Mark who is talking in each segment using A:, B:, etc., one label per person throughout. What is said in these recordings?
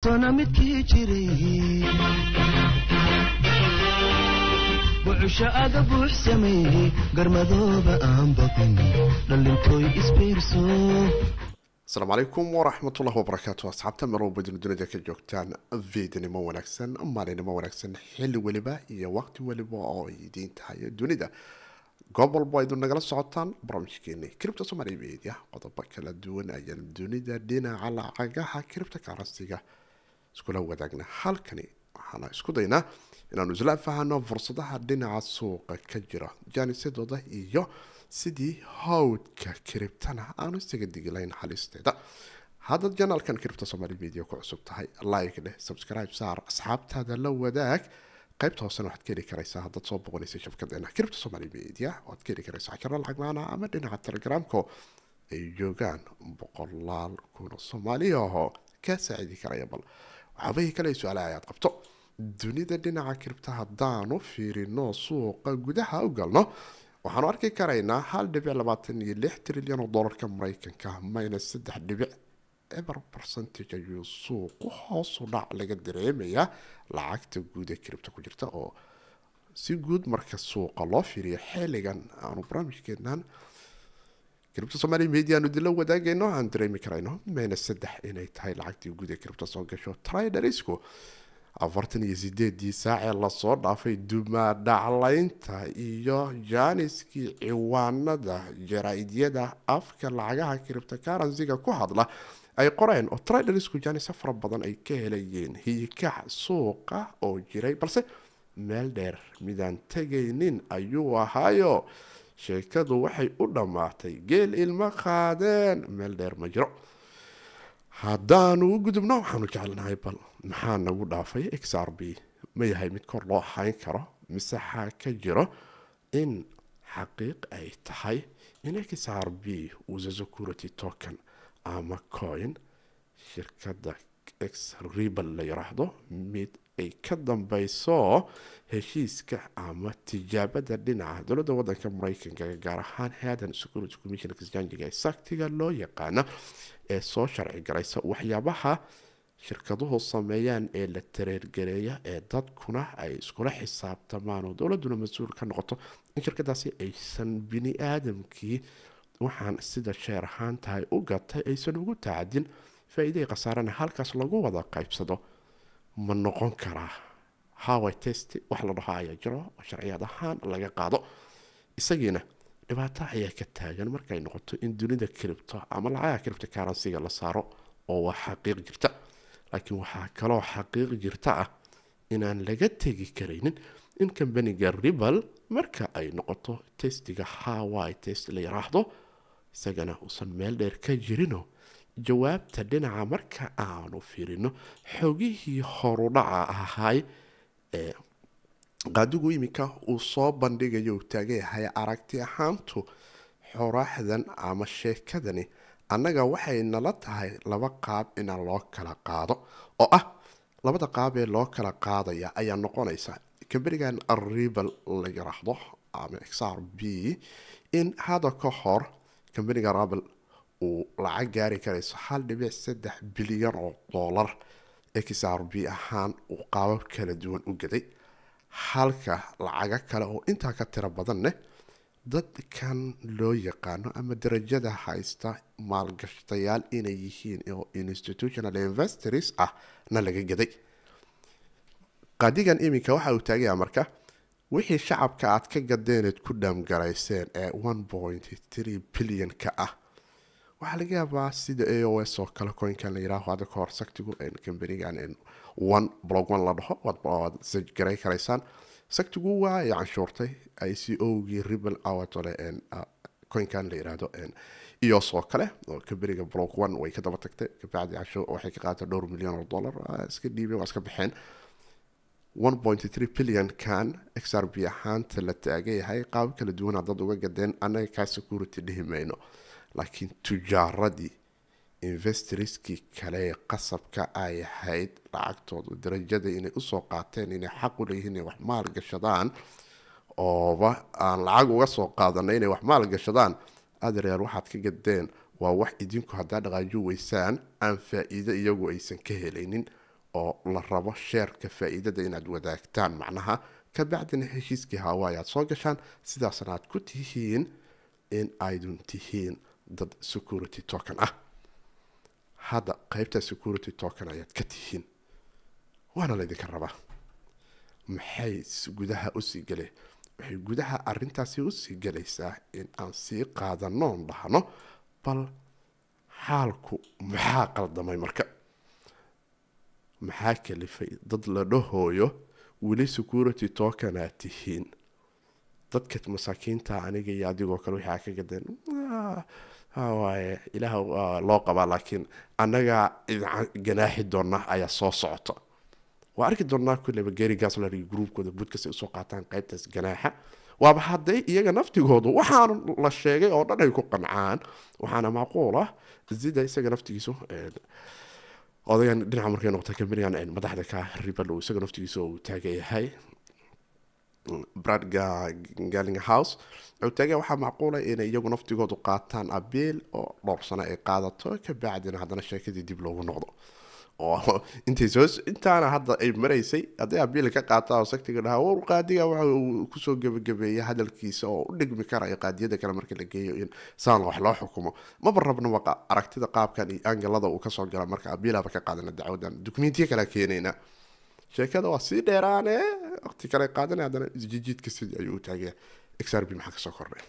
A: midkii jirabucusho aga buux garmadooba aan baqin dhallintooy isbiirso asalaamu calaykum waraxmatullahi wabarakaatu asxaabta marwabadin dunida ka joogtaan fiidnimo wanaagsan maalinimo wanaagsan xilli weliba iyo waqti weliba oo idiin tahay dunida goob walbo aydu nagala socotaan barnaamijkeeni kiribta somaaliya media qodobo kala duwan ayaan dunida dhinaca lacagaha kiribta karansiga iskula wadaagna halkani waxaan isku daynaa inaanu isla fahano fursadaha dhinaca suuqa ka jira jaanisadooda iyo sidii hawdka kiribtana aanu isaga digilayn halisteeda haddaad janaalkan kiribta somaali media ku cusub tahay like dheh subscribe saar asxaabtaada la wadaag qaybta hoosen waxaad ka heli karaysaa haddaad soo boqonaysa shabkadeena kiribta somaali media waad ka heli karaysaa casharo lacag maana ama dhinaca telegramko ay joogaan boqolaal kuna soomaali aho kaa karaya bal waxyaabahii kale su-aala ayaad qabto dunida dhinaca kiribta haddaanu fiirino suuqa gudaha u galno waxaanu arki karaynaa hal dhibic labaatan iyo lix triliyan oo dollarka maraykanka mayna saddex dhibic ever percentage ayuu suuqu hoosu dhac laga dareemayaa lacagta guud ee kiribta ku jirta oo si guud marka suuqa loo fiiriyo xilligan aanu barnaamijkeednaan kiribta somaaliya median idinla wadaagayno aan dareemi karayno mena saddex inay tahay lacagtii guud ee kiribta soo gasho tridalisku afartan iyo sideedii saacee lasoo dhaafay dumaadhaclaynta iyo jaaniskii ciwaanada jaraa'idyada afka lacagaha kiribta karansiga ku hadla ay qoreen oo tridalisku jaanisyo fara badan ay ka helayeen hiikac suuqa oo jiray balse meel dheer midaan tegaynin ayuu ahaayo sheekadu waxay u dhammaatay geel ilma qaadeen meel dheer ma jiro haddaanu u gudubno waxaanu jeclanahay bal maxaa nagu dhaafay x r b ma yahay mid kor loo hayn karo mise xaa ka jiro in xaqiiq ay tahay in x r b uusa security token ama coin shirkada x rebal la yiraahdo mid ay ka dambayso heshiiska ama tijaabada dhinaca dowlada wadanka mareykanka gaar ahaan headan security commission exchange ee saktiga loo yaqaana ee soo sharci garaysa waxyaabaha shirkaduhu sameeyaan ee la tareergareeya ee dadkuna ay iskula xisaabtamaan oo dowladuna mas-uul ka noqoto in shirkadaasi aysan bini aadamkii waxaan sida sheer ahaan tahay u gatay aysan ugu tacdin faa-iiday khasaarana halkaas lagu wada qaybsado ma noqon karaa haway test wax la dhaho ayaa jiro oo sharciyad ahaan laga qaado isagiina dhibaato ayaa ka taagan markay noqoto in dunida cripto ama lacaga cripto karansiga la saaro oo waa xaqiiq jirta laakiin waxaa kaloo xaqiiq jirta ah inaan laga tegi karaynin in kambaniga ribal marka ay noqoto testiga hawai test la yiraahdo isagana uusan meel dheer ka jirinoo jawaabta dhinaca marka aanu fiirino xogihii horudhaca ahay ee qaadigu iminka uu soo bandhigayo uu taagan aragti ahaantu xoraaxdan ama sheekadani annaga waxay nala tahay laba qaab inaan loo kala qaado oo ah labada qaab ee loo kala qaadaya ayaa noqonaysa kamberigan arribal la yiraahdo ama xr b in hadda ka hor kamberiga rabel uu lacag gaari karayso hal dhibic saddex bilyan oo doolar xrb ahaan uu qaabab kala duwan u gaday halka lacago kale oo intaa ka tiro badanne dadkan loo yaqaano ama darajada haysta maalgashtayaal inay yihiin oo institutional investors ah na laga gaday qadigan iminka waxa uu taagayaa marka wixii shacabka aad ka gadeeneed ku dhaamgarayseen ee bilyan-ka ah waxaa laga yaabaa sida a o s oo kale koynkan la yihaaho hadda kahor saktigu kamberigan one blog one la dhaho waad garay karaysaan sagtigu waa ay canshuurtay i c o gii ribal awatole koynkan la yiraahdo ios e oo kale oo kamberiga blog one way ka daba tagtay kabacdi casho waxay ka qaata dhowr milyan oo dollar iska dhiibeen waa iska baxeen one point three billion kan xrb ahaanta la taagayahay qaab kala duwana dad uga gadeen annaga kaa security dhihi mayno laakiin tujaaradii investoriskii kale ee qasabka ay ahayd lacagtooda darajada inay usoo qaateen inay xaq u leeyihiin inay wax maal gashadaan ooba aan lacag uga soo qaadanay inay wax maal gashadaan adereer waxaad ka gadeen waa wax idinku haddaa dhaqaajo weysaan aan faa-iido iyagu aysan ka helaynin oo la rabo sheerka faa-iidada inaad wadaagtaan macnaha kabacdina heshiiskii aad soo gashaan sidaasna aad ku tihiin in aydun tihiin dad security token ah hadda qeybta security token ayaad ka tihiin waana laydinka rabaa maxay gudaha usii geleen waxay gudaha arintaasi usii gelaysaa in aan sii qaadanoon dhahno bal xaalku maxaa qaldamay marka maxaa kalifay dad la dhahooyo weli security tokenaa tihiin dadka masaakiinta aniga iyo adigoo kale waxaa ka gadeen Ah, waaye ilaaha ah, loo qabaa laakiin annagaa ganaaxi doona ayaa soo socota waa arki doonaa kuleba gary gasler iyo gruubkooda usoo qaataan qaybtaas ganaaxa waaba hadday iyaga naftigoodu waxaan la sheegay oo dhan ay ku qancaan waxaana macquul ah zida isaga naftigiisu eh, odagan dhinaca markay noqota kaminigan eh, madaxda ka ribalow isaga naftigiisa uu taagan yahay garlinghouse cutaga waxaa macquula inay iyagu naftigoodu qaataan abeel oo dhowr sano ay qaadato kabacdina haddana sheekadii dib loogu noqdo intaana hadda ay maraysay haday abiil ka qaataa saktiga dhahaa war qaadiga waxa kusoo gebagabeeya hadalkiisa oo u dhigmi kara qaadiyada kale marka la geeyo in saan wax loo xukumo maba rabna aragtida qaabkan iyo angalada uu kasoo gala marka abiilaba ka qaadana dacwadan dukumentiya kala keenayna sheekada waa sii dheeraane waqti kale qaadanay haddana isjijiidka sidii ayuu u taagaya xrb maxaa kasoo kordhay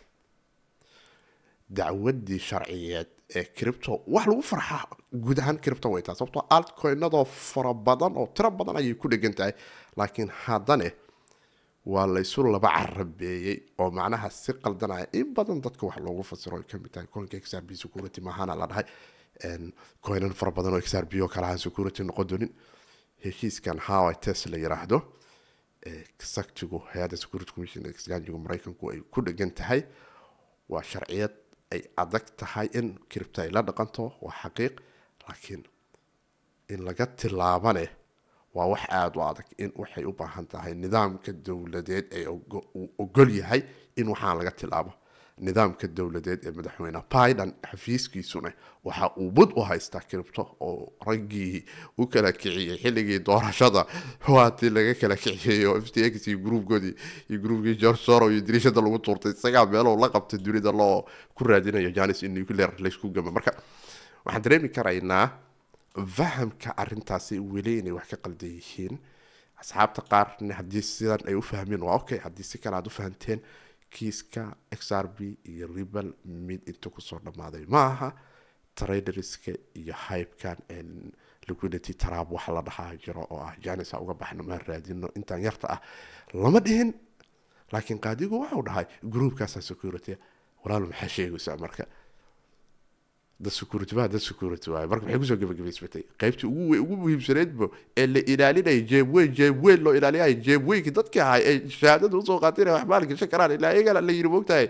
A: dacwadii sharciyeed ee cripto wax lagu farxaa guud cripto way tahay sababtoo ah altcoinadoo fara badan oo tiro badan ayay ku dhegan tahay laakiin haddane waa laysu laba carabeeyey oo macnaha si qaldanaya in badan dadka wax loogu fasiro ay kamid tahay coinka xrb security maahaana la dhahay coinan fara badan oo xrb oo kalahaan security noqon doonin heshiiskan hawa tes la yiraahdo exactigu hay-adda security commission ee exchangegu maraykanku ay ku dhegan tahay waa sharciyad ay adag tahay in kiribta ay la dhaqanto waa xaqiiq laakiin in laga tilaabane waa wax aada u adag in waxay u baahan tahay nidaamka dowladeed ee uu ogol yahay in waxaan laga tilaabo nidaamka dowladeed ee madaxweyne biden xafiiskiisuna waxa uu bud u haystaa kiribto oo raggii u kala kiciyey xilligii doorashada waatii laga kala kiciyey oo f t x iyo gruubkoodii iyo gruubkii george soro iyo dariishada lagu tuurtay isagaa meelow la qabtay dunida loo ku raadinayo janis nuclear laysku gama marka waxaan dareemi karaynaa fahamka arintaasi weli inay wax ka qaldan yihiin asxaabta qaar haddii sidan ay u fahmeen waa okay haddii si kale aad u fahamteen kiiska x r iyo ribal mid inta kusoo dhammaaday ma aha traderska iyo hybkan liquidity trab waxa la dhahaa jiro oo ah janisa uga baxno maan raadino intaan yarta ah lama dhihin laakiin qaadigu waxau dhahay groupkaasa security walaal maxaa sheegaysaa marka da sukuurtimaha da sukuurti waay marka maxay kusoo gebagabaysbatay qaybtii ugu muhiimsaneydbo ee la ilaalinayay jeebweyn jeebweyn loo ilaaliyahay jeebweynkii dadka ahay ee shahaadada usoo qaatay inay wax maalgashan karaan ilaa iyagana la yidhi moogtahay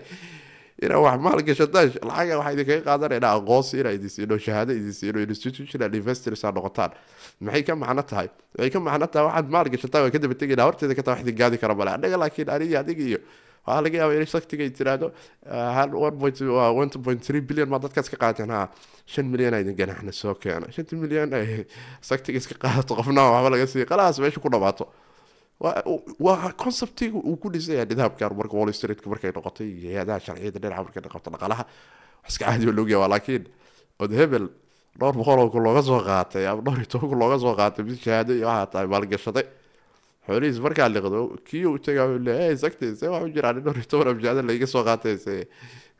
A: inaa wax maalgashadaan lacaga waxaa idinkaga qaadanaynaa aqoonsi inaa idinsiino shahaado idinsiino institutional investors aa noqotaan maxay ka macno tahay waxay ka macno tahay waxaad maalgashataan waa ka daba tegaynaa horteeda ka taa wax idin gaadi kara male annaga laakiin anigii adiga iyo waxaa laga yaabaa inay saktiga ay tiraahdo ah, one point ah, dadkaas ka qaateen ha shan milyan aydin ganaxna soo keena shantii milyan ay iska qaadato qofnaa waxba laga siiya qalaas meesha ku dhamaato waa conceptiga uu ku dhisaya nidaamka horumarka wall streetka markay noqotay iyo hay-adaha sharciyada dhinaca markay noqoto dhaqalaha wax iska caadi ba loogu yawa laakiin od hebel dhowr boqol oo kun looga soo qaatay ama dhowr iyo toban kun looga soo qaatay mid shahaado iyo waxaa tahay maalgashaday xoolihiis markaa liqdo kii uu tagaa wuxuu leeyahay sagtayse waxu jiraa nin oritobana mujahada laiga soo qaatayse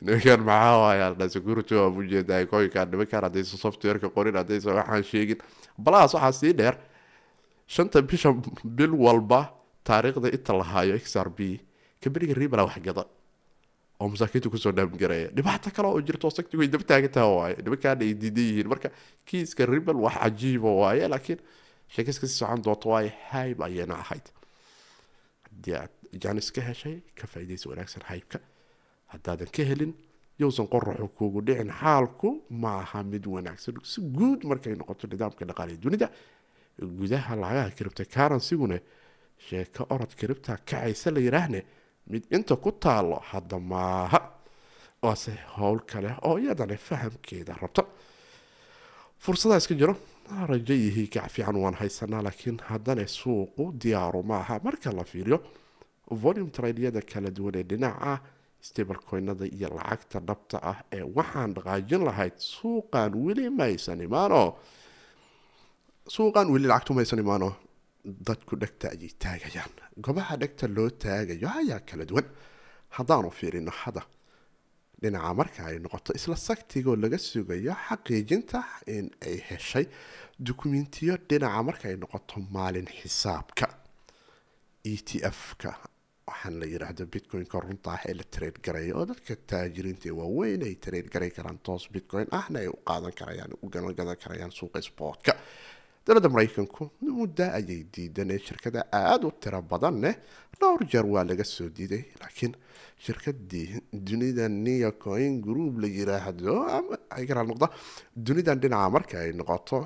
A: nimankan maxaa waayaa security waa ujeedaa kooyinkan nimankan haddaysan softwareka qorin haddaysan waxaan sheegin balaas waxaa sii dheer shanta bisha bil walba taariikhda inta la haayo x r b kambaniga ribala waxgada oo masaakiintu kusoo dhaamgareeya dhibaato kale oo jirto saktigu ay daba taagantaha waaye nimankaana ay diidan yihiin marka kiiska ribal wax cajiiba waaye laakiin sheekayska si socon doonto oo hybe ayayna ahayd haddii aad jaanis ka heshay ka faa'iidaysa wanaagsan haybka haddaadan ka helin yowsan qoraxu kuugu dhicin xaalku ma aha mid wanaagsan si guud markay noqoto nidaamka dhaqaaliya dunida gudaha lacagaha kiribta karansiguna sheeko orod kiribta kacaysa la yidhaahne mid inta ku taalo hadda maaha waase howl kale oo oh, iyadana fahamkeeda rabto iska jiro rajayihii gac fiican waan haysanaa laakiin haddana suuqu diyaaru ma aha marka la fiiriyo volume tradyada kala duwan ee dhinaca coynada iyo lacagta dhabta ah ee waxaan dhaqaajin lahayd suuqan weli maysan imaano suuqan weli lacagtu maysan imaano dadku dhegta ayay taagayaan gobaha dhegta loo taagayo ayaa kala duwan haddaanu fiirino hada dhinaca marka ay noqoto isla saktigoo laga sugayo xaqiijinta in ay heshay dukumentiyo dhinaca marka ay noqoto maalin xisaabka e t f-ka waxaan la yiraahdo bitcoin-ka runta ah ee la tareed garaya oo dadka taajiriinta ee waaweyn ay trade garay karaan toos bitcoin ahna ay u qaadan karayaan u ganalgadan karayaan suuqa spoortka dalada maraykanku muddo ayay diidaneen shirkada aada u tiro badan leh dhowr jeer waa laga soo diiday laakiin shirkadii dunida nia group la yiraahdo noqda dunidan dhinaca marka ay noqoto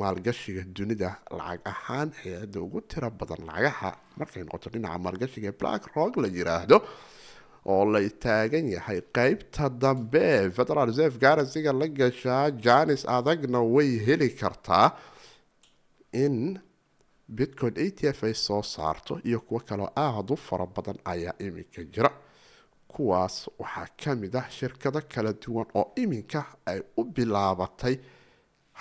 A: maalgashiga dunida lacag ahaan hay-adda ugu tiro badan lacagaha markay noqoto dhinaca maalgashiga black rock la yiraahdo oo la taagan yahay qeybta dambe federal reserve garasiga la gashaa janis adagna way heli kartaa in bitcoin a e t f ay soo saarto iyo kuwo kaloo aada u fara badan ayaa iminka jira kuwaas waxaa ka mid ah shirkado kala duwan oo iminka ay u bilaabatay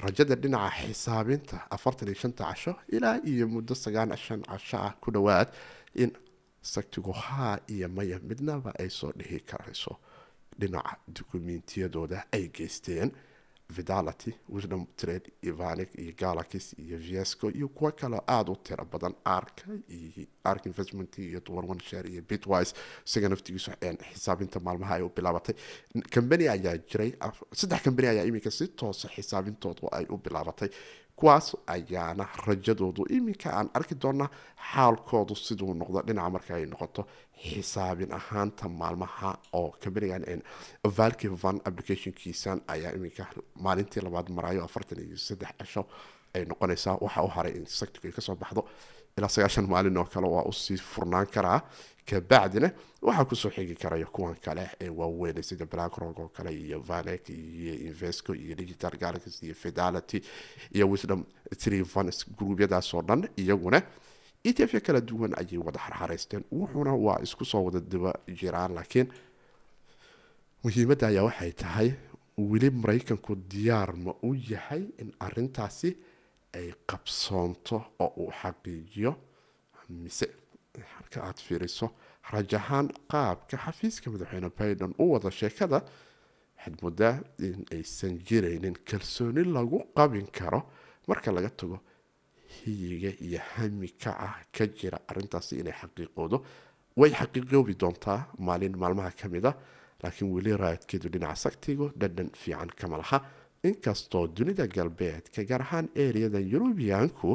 A: rajada dhinaca xisaabinta afartan iyo shanta casho ilaa iyo muddo sagaal shan casho ah ku dhowaad in sagtigu haa iyo maya midnaba ay soo dhihi karayso dhinaca dokumentiyadooda ay geysteen vidality wisdom trade ivanic iyo galaxis iyo viesco iyo kuwo kaleo aada u tira badan arka iyo ark investment iyo duwan one share iyo bitwise isaga naftigiisu xisaabinta maalmaha ay u bilaabatay combany ayaa jiray saddex combany ayaa iminka si toosa ah xisaabintoodu ay u bilaabatay kuwaas ayaana rajadoodu iminka aan arki doonaa xaalkoodu siduu noqdo dhinaca marka ay noqoto xisaabin ahaanta maalmaha oo valki van applicationkiisan ayaa iminka maalintii labaad maraayo afartan iyo saddex casho ay noqonaysaa waxa u haray in sectorka ay kasoo baxdo ilaa sagaashan maalin oo kale waa usii furnaan karaa kabacdina waxaa kusoo xigi karaya kuwan kale ee waaweyn sida blackrock oo kale iyo vanek iyo invesco iyo digital galaxy iyo fidelity iyo wisdom three funds dhan iyaguna etf kala duwan ayay wada xarxareysteen wuxuuna waa isku soo wada daba jiraan laakiin muhiimadda ayaa waxay tahay weli maraykanku diyaar ma u yahay in arintaasi ay qabsoonto oo uu xaqiijiyo mise marka aada fiiriso rajahaan qaabka xafiiska madaxweyne baiden u wada sheekada waxaad moodaa in aysan jiraynin kalsooni lagu qabin karo marka laga tago hiyiga iyo hami ka ah ka jira arintaasi inay xaqiiqoodo way xaqiiqoobi doontaa maalin maalmaha ka mid a ah, laakiin weli raadkeedu dhinaca sagtigu dhadhan fiican kama laha inkastoo dunida galbeedka gaar ahaan ereadan yurubiyaanku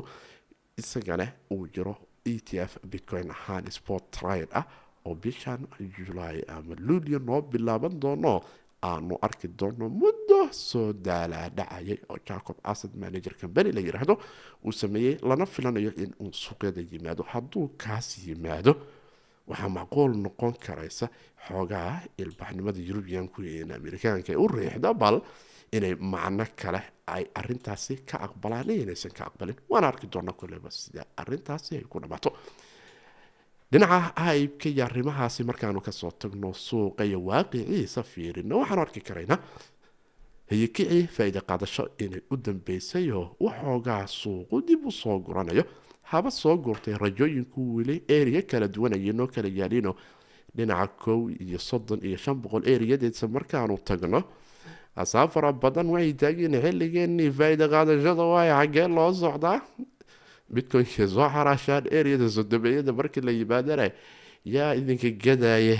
A: isagana uu jiro e t f bitcoin ahaan sport tride ah oo bishan julaay ama ah. luulyo noo bilaaban doono aanu arki doono muddo soo daalaa dhacayay oo jacob asad manager combany la yiraahdo uu sameeyey lana filanayo in uu suuqyada yimaado hadduu kaas yimaado waxaa macquul noqon karaysa xoogaa ilbaxnimada yurubiyanku in amerikaanka u riixda bal inay macno kale ay arintaasi ka aqbalaan inaysan ka aqbalin waan arki doona koleba sida arintaasi ay ku dhamaato dhinaca aibka iyo arrimahaasi markaanu kasoo tagno suuqa iyo waaqiciisa fiirino waxaanu arki karaynaa hayekicii faa qaadasho inay u dambeysayoo waxoogaa suuqu dib u soo guranayo haba soo gurtay rajooyinku weli eriya kala duwanaya noo kala yaaliinoo dhinaca kow iyo soddon iyo shan boqol eriyadeedsa markaanu tagno asaab fara badan waxay taageen xilligeenii faa qaadashada waaya xaggee loo socdaa bitcoynka soo xaraashaan ereyada sodobeeyada markii la yimaadana yaa idinka gadaaya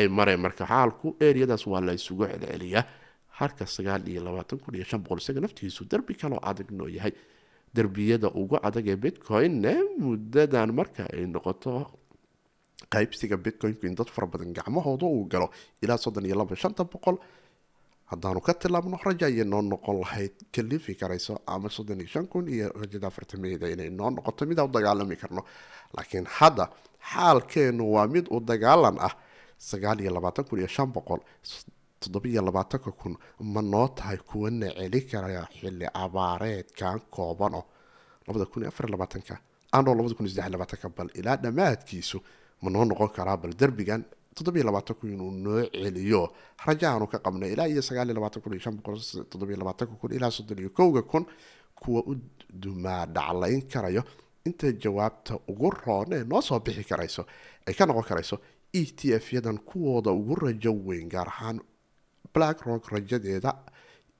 A: ay mareen marka xaalku ereyadaas waa la ysugu celceliyaa harka sagaal iyo labaatan kun iyo shan boqol isaga naftiisu derbi kaloo adag noo yahay derbiyada ugu adag ee bitcoynne muddadan marka ay noqoto qaybsiga bitcoynku in dad fara badan gacmahooda uu galo ilaa soddon iyo laba shanta boqol haddaanu ka tilaabno rajo ayay noo noqon lahayd kalifi karayso ama soddon iyo shan kun iyo rajada afartameeda inay noo noqoto midaa u dagaalami karno laakiin hadda xaalkeennu waa mid u dagaalan ah sagaal iyo labaatan kun iyo shan boqol toddobiyo labaatanka kun ma noo tahay kuwana celi kara xili abaareedkan koobano labada kun iyo afariy labaatanka ano labada kun iyo saddex labaatanka bal ilaa dhammaadkiisu ma noo noqon karaa bal derbigan toddobiy labaatan kun inuu noo celiyo rajahaanu ka qabnay ilaa iyo sagaaliy labaatan kun iyo shan boqol toddobiy labaatanka kun ilaa soddon iyo kowga kun kuwa u dumaa dhaclayn karayo inta jawaabta ugu roonee noo soo bixi karayso ay ka noqon karayso e t f yadan kuwooda ugu rajo weyn gaar ahaan black rock rajadeeda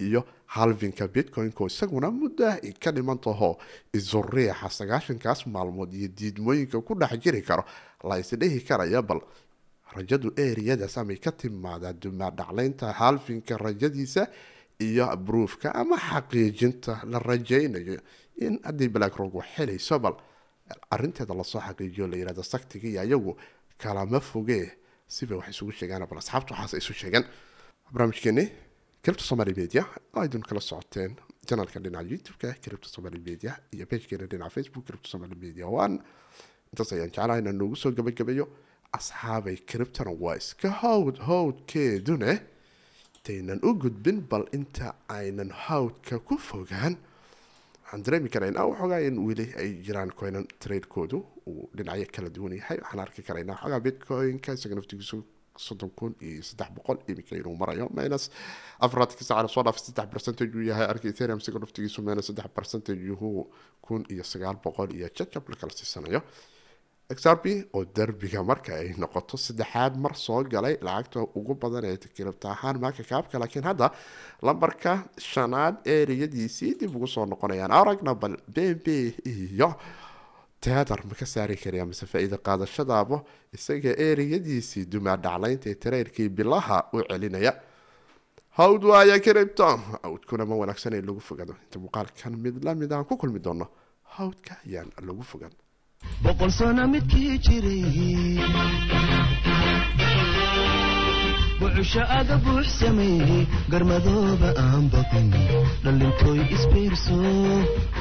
A: iyo halvinka bitcoin-ko isaguna muddah ka dhiman taho isuriixa sagaashankaas maalmood iyo diidmooyinka ku dhex jiri karo la isdhihi karaya bal rajadu eriyadaas amay ka timaadaa dumaadhaclaynta halfinka rajadiisa iyo bruufka ama xaqiijinta la rajaynayo in haddii blackrock wax helayso bal arinteeda lasoo xaqiijiyo la yirahdo saktiga ayagu kalama fogee sibay wax isugu sheegaan bal asxaabta waxaas isu sheegan barnaamijkeeni cripto somaali media aydun kala socoteen janalka dhinaca youtube-ka cripto somaali media iyo bejkeena dhinaca facebook cripto somaali media one intaas ayaan jeclaha inaan noogu soo gabagabayo asxaabay criptona waa iska howd howdkeeduna intaynan u gudbin bal inta aynan howdka ku fogaan waxaan dareemi karaynaa waxoogain weli ay jiraan coinan tradekoodu uu dhinacyo kala duwan yahay waxaan arki karaynaa waxoogaa bitcoin-ka isaga naftigiisu soddon kun iyo saddex boqol iminka inuu marayo minus afraadka sacana soo dhaaf saddex percentage uu yahay arka ethereum isaga naftigiisu minus saddex percentage yuhu kun iyo sagaal boqol iyo jajab la kala siisanayo xrp oo derbiga marka ay noqoto saddexaad mar soo galay lacagta ugu badan ee kilabta ahaan maaka kaabka laakiin hadda lambarka shanaad eriyadiisii dib ugu soo noqonayaan aragna bal b b iyo teater ma ka saari karaya mise faa-iida qaadashadaaba isaga eriyadiisii dumaa dhaclaynta ee tareyrkii bilaha u celinaya hawd waaya cripto hawdkuna ma wanaagsan in lagu fogaado inta muuqaalkan mid lamid ah aan ku kulmi doono hawdka ayaan lagu fogan boqol sana midkii jiray bucusho aga buux sameeyey garmadooba aan baqin dhallintoy isbiirso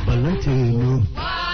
A: ballanteenu